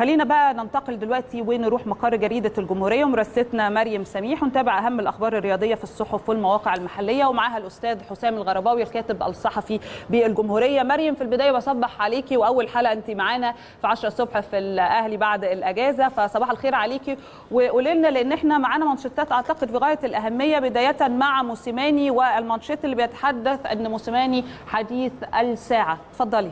خلينا بقى ننتقل دلوقتي ونروح مقر جريدة الجمهورية ومرستنا مريم سميح ونتابع أهم الأخبار الرياضية في الصحف والمواقع المحلية ومعاها الأستاذ حسام الغرباوي الكاتب الصحفي بالجمهورية مريم في البداية بصبح عليكي وأول حلقة أنت معانا في 10 الصبح في الأهلي بعد الأجازة فصباح الخير عليكي وقولي لنا لأن احنا معانا مانشيتات أعتقد في غاية الأهمية بداية مع موسيماني والمانشيت اللي بيتحدث أن موسيماني حديث الساعة اتفضلي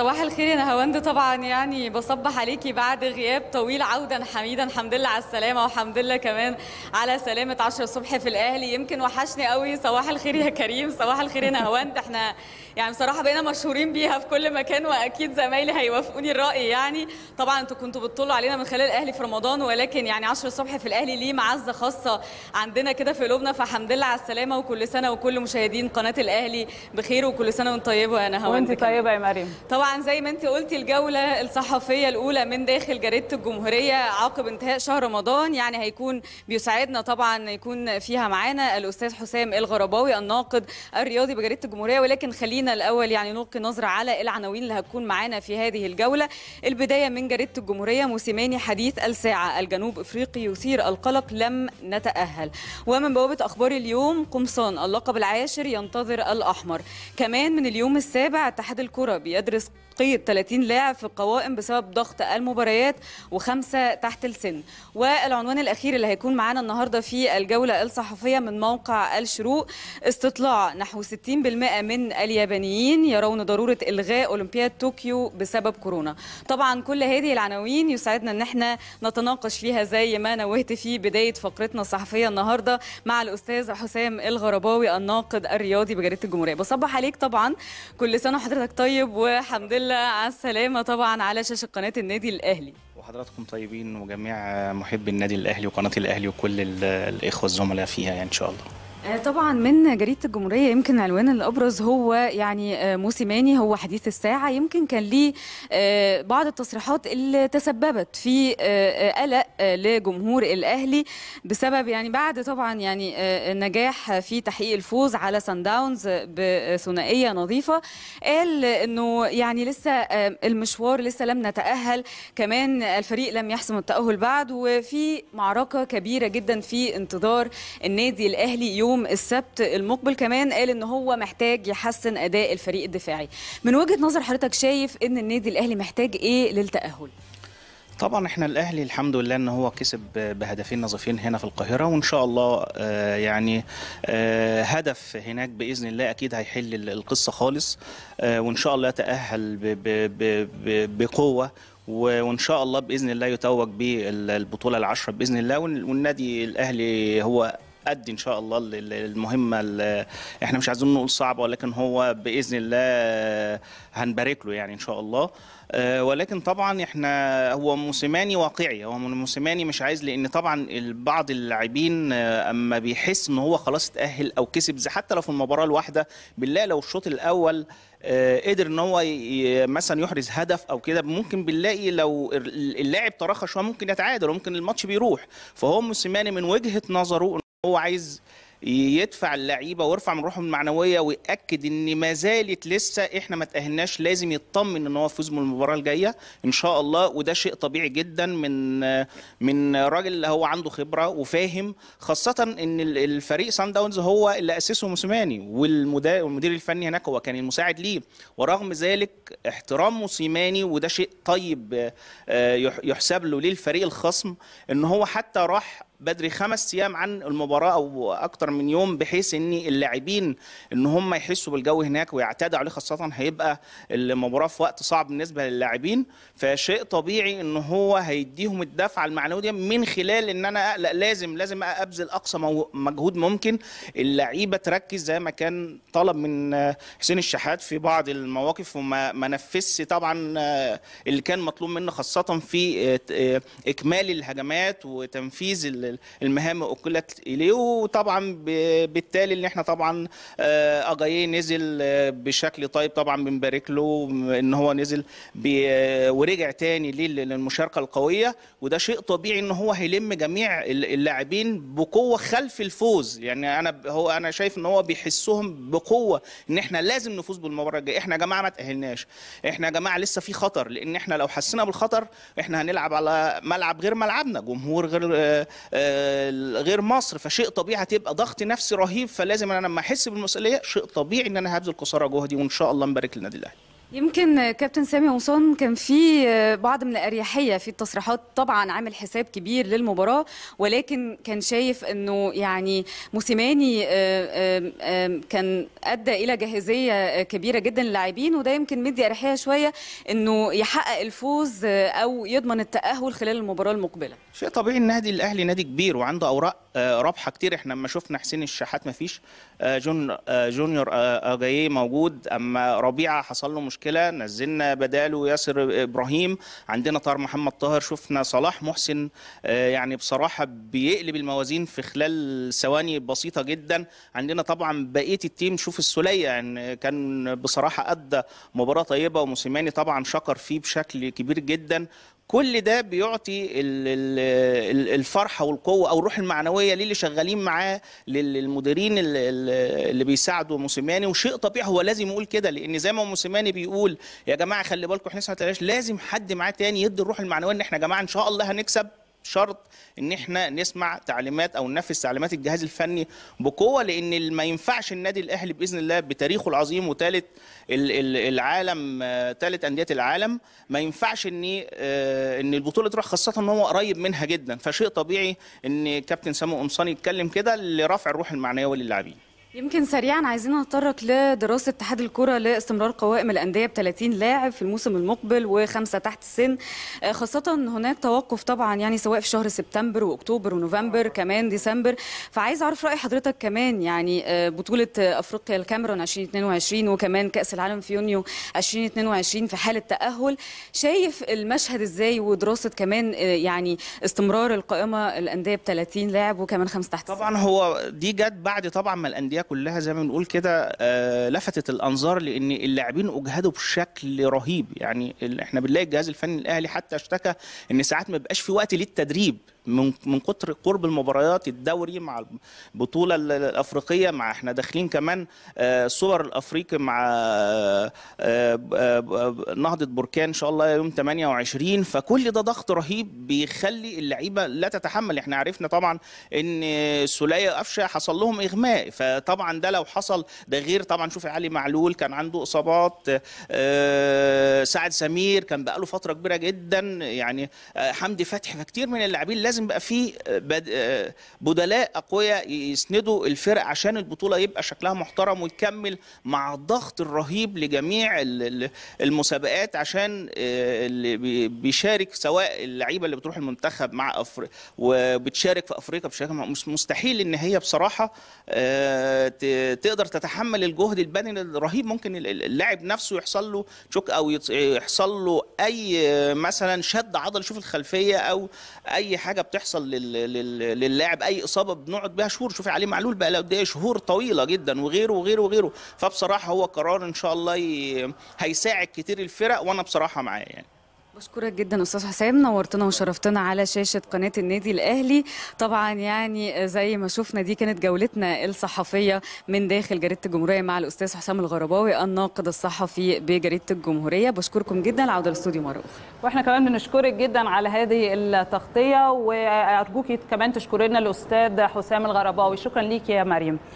صباح الخير يا نهاوند طبعا يعني بصبح عليكي بعد غياب طويل عودا حميدا الحمد لله على السلامه وحمد لله كمان على سلامه 10 الصبح في الاهلي يمكن وحشني قوي صباح الخير يا كريم صباح الخير يا نهاوند احنا يعني بصراحه بقينا مشهورين بيها في كل مكان واكيد زمايلي هيوافقوني الراي يعني طبعا انتوا كنتوا بتطلوا علينا من خلال الاهلي في رمضان ولكن يعني 10 الصبح في الاهلي ليه معزه خاصه عندنا كده في قلوبنا فالحمد لله على السلامه وكل سنه وكل مشاهدين قناه الاهلي بخير وكل سنه وانتم طيبه يا نهاوند وانت طيبه يا مريم طبعا طبعا زي ما انت قلتي الجوله الصحفيه الاولى من داخل جريده الجمهوريه عقب انتهاء شهر رمضان يعني هيكون بيساعدنا طبعا يكون فيها معانا الاستاذ حسام الغرباوي الناقد الرياضي بجريده الجمهوريه ولكن خلينا الاول يعني نلقي نظره على العناوين اللي هتكون معانا في هذه الجوله البدايه من جريده الجمهوريه موسيماني حديث الساعه الجنوب افريقي يثير القلق لم نتاهل ومن بوابه اخبار اليوم قمصان اللقب العاشر ينتظر الاحمر كمان من اليوم السابع اتحاد الكره بيدرس تثقيل 30 لاعب في القوائم بسبب ضغط المباريات وخمسه تحت السن والعنوان الاخير اللي هيكون معانا النهارده في الجوله الصحفيه من موقع الشروق استطلاع نحو 60% من اليابانيين يرون ضروره الغاء اولمبياد طوكيو بسبب كورونا طبعا كل هذه العناوين يسعدنا ان احنا نتناقش فيها زي ما نوهت في بدايه فقرتنا الصحفيه النهارده مع الاستاذ حسام الغرباوي الناقد الرياضي بجريده الجمهوريه بصبح عليك طبعا كل سنه وحضرتك طيب وحب الحمد لله على السلامة طبعا على شاشة قناة النادي الأهلي وحضراتكم طيبين وجميع محبي النادي الأهلي وقناة الأهلي وكل الإخوة الزملاء فيها يعني إن شاء الله آه، طبعا من جريده الجمهوريه يمكن العنوان الابرز هو يعني آه، موسيماني هو حديث الساعه يمكن كان ليه آه، بعض التصريحات اللي تسببت في قلق لجمهور الاهلي بسبب يعني بعد طبعا يعني نجاح في تحقيق الفوز على سان داونز بثنائيه نظيفه قال انه يعني لسه المشوار لسه لم نتاهل كمان الفريق لم يحسم التاهل بعد وفي معركه كبيره جدا في انتظار النادي الاهلي يوم يوم السبت المقبل كمان قال ان هو محتاج يحسن اداء الفريق الدفاعي من وجهه نظر حضرتك شايف ان النادي الاهلي محتاج ايه للتاهل طبعا احنا الاهلي الحمد لله ان هو كسب بهدفين نظيفين هنا في القاهره وان شاء الله آه، يعني آه، هدف هناك باذن الله اكيد هيحل القصه خالص آه، وان شاء الله تاهل بقوه وان شاء الله باذن الله يتوج بالبطوله العشره باذن الله والنادي الاهلي هو ادي ان شاء الله المهمه اللي احنا مش عايزين نقول صعبه ولكن هو باذن الله هنبارك له يعني ان شاء الله آه، ولكن طبعا احنا هو موسيماني واقعي هو موسيماني مش عايز لان طبعا بعض اللاعبين آه، اما بيحس ان هو خلاص اتاهل او كسب زي حتى لو في المباراه الواحده بالله لو الشوط الاول آه، قدر ان هو مثلا يحرز هدف او كده ممكن بنلاقي لو اللاعب تراخى شويه ممكن يتعادل وممكن الماتش بيروح فهو موسيماني من وجهه نظره هو عايز يدفع اللعيبه ويرفع من روحهم المعنويه وياكد ان ما زالت لسه احنا ما تاهلناش لازم يطمن ان هو يفوز من المباراه الجايه ان شاء الله وده شيء طبيعي جدا من من راجل اللي هو عنده خبره وفاهم خاصه ان الفريق سان داونز هو اللي اسسه موسيماني والمدير الفني هناك هو كان المساعد ليه ورغم ذلك احترام موسيماني وده شيء طيب آه، يحسب له للفريق الخصم ان هو حتى راح بدري خمس ايام عن المباراه او اكتر من يوم بحيث ان اللاعبين ان هم يحسوا بالجو هناك ويعتادوا عليه خاصه هيبقى المباراه في وقت صعب بالنسبه للاعبين فشيء طبيعي ان هو هيديهم الدفعه المعنويه من خلال ان انا اقلق لازم لازم ابذل اقصى مجهود ممكن اللعيبه تركز زي ما كان طلب من حسين الشحات في بعض المواقف وما ما نفذش طبعا اللي كان مطلوب منه خاصه في اكمال الهجمات وتنفيذ المهام اكلت اليه وطبعا بالتالي ان احنا طبعا آه، اجاييه نزل آه، بشكل طيب طبعا بنبارك له ان هو نزل ورجع تاني للمشاركه القويه وده شيء طبيعي ان هو هيلم جميع اللاعبين بقوه خلف الفوز يعني انا هو انا شايف ان هو بيحسهم بقوه ان احنا لازم نفوز بالمباراه الجايه احنا يا جماعه ما تاهلناش احنا يا جماعه لسه في خطر لان احنا لو حسينا بالخطر احنا هنلعب على ملعب غير ملعبنا جمهور غير آه، آه، غير مصر فشيء طبيعي هتبقى ضغط نفسي رهيب فلازم انا لما احس بالمسؤوليه شيء طبيعي ان انا هبذل قصارى جهدي وان شاء الله مبارك للنادي الاهلي يمكن كابتن سامي قمصان كان في آه، بعض من الاريحيه في التصريحات طبعا عامل حساب كبير للمباراه ولكن كان شايف انه يعني موسيماني آه، آه، كان ادى الى جاهزيه كبيره جدا للاعبين وده يمكن مدي اريحيه شويه انه يحقق الفوز او يضمن التاهل خلال المباراه المقبله شيء طبيعي النادي الاهلي نادي كبير وعنده اوراق رابحه كتير احنا لما شفنا حسين الشحات ما فيش جون جونيور اجاييه موجود اما ربيعه حصل له مشكله مشكله نزلنا بداله ياسر ابراهيم عندنا طاهر محمد طاهر شفنا صلاح محسن آه، يعني بصراحه بيقلب الموازين في خلال ثواني بسيطه جدا عندنا طبعا بقيه التيم شوف السوليه يعني كان بصراحه ادى مباراه طيبه وموسيماني طبعا شكر فيه بشكل كبير جدا كل ده بيعطي الفرحه والقوه او الروح المعنويه للي شغالين معاه للمديرين اللي بيساعدوا موسيماني وشيء طبيعي هو لازم يقول كده لان زي ما موسيماني بيقول يا جماعه خلي بالكم احنا لسه لازم حد معاه تاني يدي الروح المعنويه ان احنا يا جماعه ان شاء الله هنكسب شرط ان احنا نسمع تعليمات او ننفذ تعليمات الجهاز الفني بقوه لان ما ينفعش النادي الاهلي باذن الله بتاريخه العظيم وثالث العالم ثالث آه، انديه العالم ما ينفعش ان آه، ان البطوله تروح خاصه ان هو قريب منها جدا فشيء طبيعي ان كابتن سامو قمصاني يتكلم كده لرفع الروح المعنويه وللاعبين يمكن سريعا عايزين نتطرق لدراسه اتحاد الكره لاستمرار قوائم الانديه ب 30 لاعب في الموسم المقبل وخمسه تحت السن آه، خاصه هناك توقف طبعا يعني سواء في شهر سبتمبر واكتوبر ونوفمبر كمان ديسمبر فعايز اعرف راي حضرتك كمان يعني آه، بطوله آه، افريقيا الكاميرون 2022 وكمان كاس العالم في يونيو 2022 في حاله تاهل شايف المشهد ازاي ودراسه كمان يعني استمرار القائمه الانديه ب 30 لاعب وكمان خمسه تحت السن طبعا هو دي جت بعد طبعا ما الانديه كلها زي ما بنقول كده آه، لفتت الانظار لان اللاعبين اجهدوا بشكل رهيب يعني احنا بنلاقي الجهاز الفني الاهلي حتى اشتكى ان ساعات ما بيبقاش في وقت للتدريب من من كتر قرب المباريات الدوري مع البطوله الافريقيه مع احنا داخلين كمان آه، سوبر الافريقي مع آه، آه، نهضه بركان ان شاء الله يوم 28 فكل ده ضغط رهيب بيخلي اللعيبه لا تتحمل احنا عرفنا طبعا ان سوليه قفشه حصل لهم اغماء فطبعا ده لو حصل ده غير طبعا شوف علي معلول كان عنده اصابات سعد سمير كان بقاله فتره كبيره جدا يعني حمدي فتحي فكتير من اللاعبين لازم يبقى في آه، آه، بدلاء اقوياء يسندوا الفرق عشان البطوله يبقى شكلها محترم ويكمل مع الضغط الرهيب لجميع المسابقات عشان آه، اللي بيشارك سواء اللعيبه اللي بتروح المنتخب مع افريقيا وبتشارك في افريقيا بشكل مستحيل ان هي بصراحه تقدر تتحمل الجهد البدني الرهيب ممكن اللاعب نفسه يحصل له شوك او يحصل له اي مثلا شد عضلي شوف الخلفيه او اي حاجه حاجه بتحصل للاعب اي اصابه بنقعد بيها شهور شوفي عليه معلول بقى قد ايه شهور طويله جدا وغيره وغيره وغيره فبصراحه هو قرار ان شاء الله هيساعد كتير الفرق وانا بصراحه معاه يعني بشكرك جدا استاذ حسام نورتنا وشرفتنا على شاشه قناه النادي الاهلي طبعا يعني زي ما شفنا دي كانت جولتنا الصحفيه من داخل جريده الجمهوريه مع الاستاذ حسام الغرباوي الناقد الصحفي بجريده الجمهوريه بشكركم جدا العوده للاستوديو مره اخرى واحنا كمان بنشكرك جدا على هذه التغطيه وارجوكي كمان تشكري لنا الاستاذ حسام الغرباوي شكرا ليك يا مريم